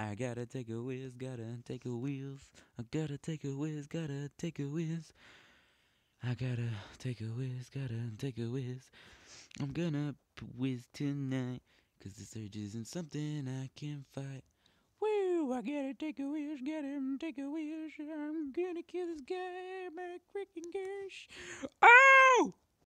I gotta take a whiz, gotta take a whiz. I gotta take a whiz, gotta take a whiz. I gotta take a whiz, gotta take a whiz. I'm gonna whiz tonight, cause this urge isn't something I can fight. Woo, I gotta take a whiz, gotta take a whiz. I'm gonna kill this guy, my freaking gosh.